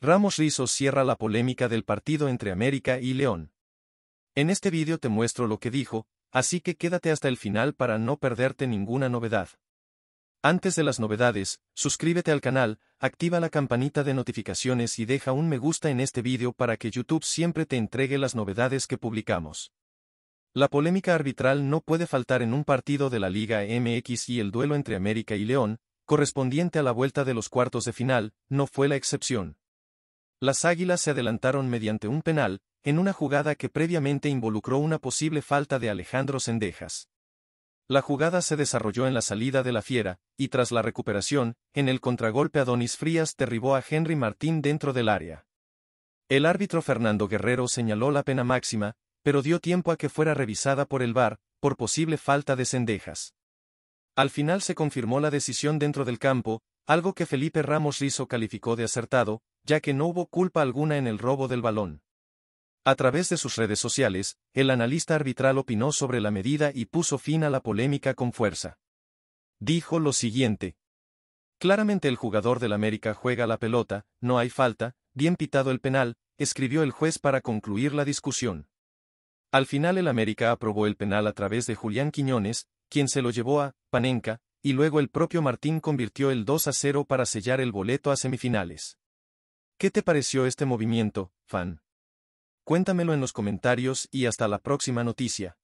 Ramos Rizos cierra la polémica del partido entre América y León. En este vídeo te muestro lo que dijo, así que quédate hasta el final para no perderte ninguna novedad. Antes de las novedades, suscríbete al canal, activa la campanita de notificaciones y deja un me gusta en este vídeo para que YouTube siempre te entregue las novedades que publicamos. La polémica arbitral no puede faltar en un partido de la Liga MX y el duelo entre América y León, correspondiente a la vuelta de los cuartos de final, no fue la excepción. Las Águilas se adelantaron mediante un penal, en una jugada que previamente involucró una posible falta de Alejandro Sendejas. La jugada se desarrolló en la salida de la fiera, y tras la recuperación, en el contragolpe Adonis Frías derribó a Henry Martín dentro del área. El árbitro Fernando Guerrero señaló la pena máxima, pero dio tiempo a que fuera revisada por el VAR, por posible falta de Sendejas. Al final se confirmó la decisión dentro del campo, algo que Felipe Ramos Rizo calificó de acertado, ya que no hubo culpa alguna en el robo del balón. A través de sus redes sociales, el analista arbitral opinó sobre la medida y puso fin a la polémica con fuerza. Dijo lo siguiente. Claramente el jugador del América juega la pelota, no hay falta, bien pitado el penal, escribió el juez para concluir la discusión. Al final el América aprobó el penal a través de Julián Quiñones, quien se lo llevó a Panenka, y luego el propio Martín convirtió el 2 a 0 para sellar el boleto a semifinales. ¿Qué te pareció este movimiento, fan? Cuéntamelo en los comentarios y hasta la próxima noticia.